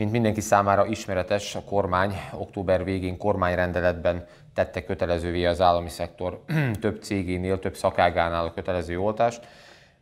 Mint mindenki számára ismeretes, a kormány október végén kormányrendeletben tette kötelezővé az állami szektor több cégénél, több szakágánál a kötelező oltást,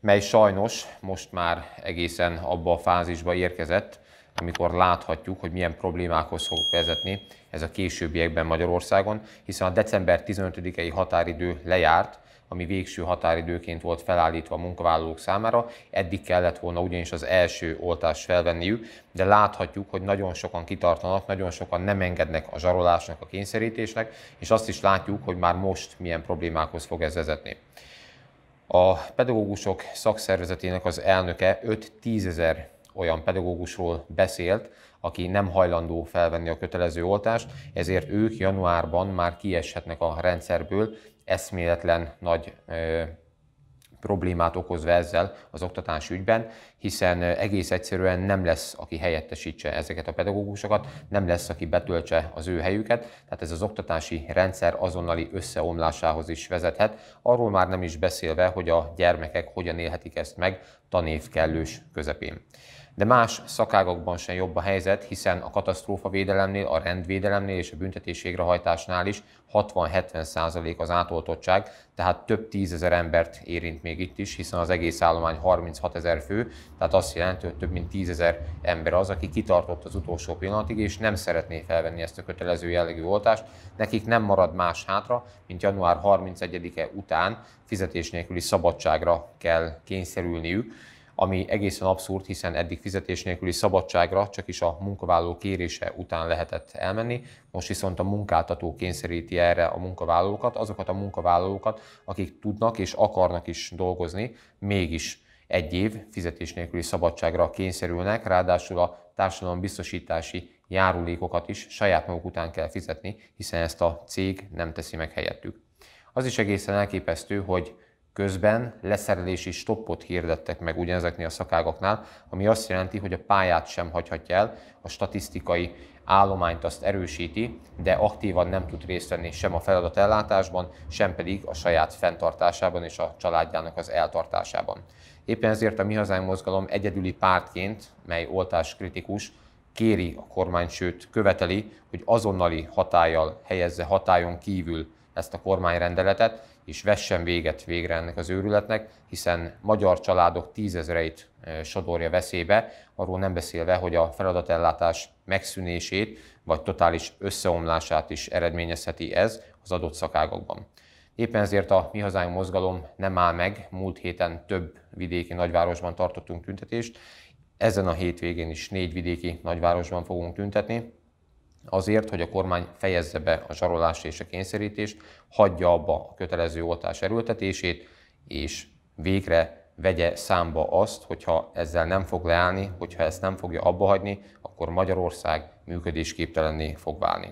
mely sajnos most már egészen abba a fázisba érkezett, amikor láthatjuk, hogy milyen problémákhoz fog vezetni ez a későbbiekben Magyarországon, hiszen a december 15-i határidő lejárt, ami végső határidőként volt felállítva a munkavállalók számára. Eddig kellett volna ugyanis az első oltást felvenniük, de láthatjuk, hogy nagyon sokan kitartanak, nagyon sokan nem engednek a zsarolásnak, a kényszerítésnek, és azt is látjuk, hogy már most milyen problémákhoz fog ez vezetni. A pedagógusok szakszervezetének az elnöke 5-10 ezer olyan pedagógusról beszélt, aki nem hajlandó felvenni a kötelező oltást, ezért ők januárban már kieshetnek a rendszerből, eszméletlen nagy problémát okozva ezzel az oktatás ügyben, hiszen eh, egész egyszerűen nem lesz, aki helyettesítse ezeket a pedagógusokat, nem lesz, aki betöltse az ő helyüket, tehát ez az oktatási rendszer azonnali összeomlásához is vezethet, arról már nem is beszélve, hogy a gyermekek hogyan élhetik ezt meg tanév kellős közepén. De más szakágokban sem jobb a helyzet, hiszen a katasztrófavédelemnél, a rendvédelemnél és a büntetésségrehajtásnál is 60-70 százalék az átoltottság, tehát több tízezer embert érint még itt is, hiszen az egész állomány 36 ezer fő, tehát azt jelenti, hogy több mint 10 ezer ember az, aki kitartott az utolsó pillanatig, és nem szeretné felvenni ezt a kötelező jellegű oltást. Nekik nem marad más hátra, mint január 31-e után fizetés nélküli szabadságra kell kényszerülniük ami egészen abszurd, hiszen eddig fizetés nélküli szabadságra csak is a munkavállaló kérése után lehetett elmenni, most viszont a munkáltató kényszeríti erre a munkavállalókat, azokat a munkavállalókat, akik tudnak és akarnak is dolgozni, mégis egy év fizetés nélküli szabadságra kényszerülnek, ráadásul a társadalombiztosítási járulékokat is saját maguk után kell fizetni, hiszen ezt a cég nem teszi meg helyettük. Az is egészen elképesztő, hogy Közben leszerelési stoppot hirdettek meg ugyanezeknél a szakágoknál, ami azt jelenti, hogy a pályát sem hagyhatja el, a statisztikai állományt azt erősíti, de aktívan nem tud részt venni sem a feladat ellátásban, sem pedig a saját fenntartásában és a családjának az eltartásában. Éppen ezért a Mi Hazánk Mozgalom egyedüli pártként, mely kritikus, kéri a kormány, sőt követeli, hogy azonnali hatállyal helyezze hatályon kívül ezt a kormányrendeletet, és vessen véget végre ennek az őrületnek, hiszen magyar családok tízezreit sodorja veszélybe, arról nem beszélve, hogy a feladatellátás megszűnését vagy totális összeomlását is eredményezheti ez az adott szakágokban. Éppen ezért a Mi Hazánk mozgalom nem áll meg, múlt héten több vidéki nagyvárosban tartottunk tüntetést, ezen a hétvégén is négy vidéki nagyvárosban fogunk tüntetni, azért, hogy a kormány fejezze be a zsarolást és a kényszerítést, hagyja abba a kötelező oltás erőltetését, és végre vegye számba azt, hogyha ezzel nem fog leállni, hogyha ezt nem fogja abba hagyni, akkor Magyarország működésképtelenné fog válni.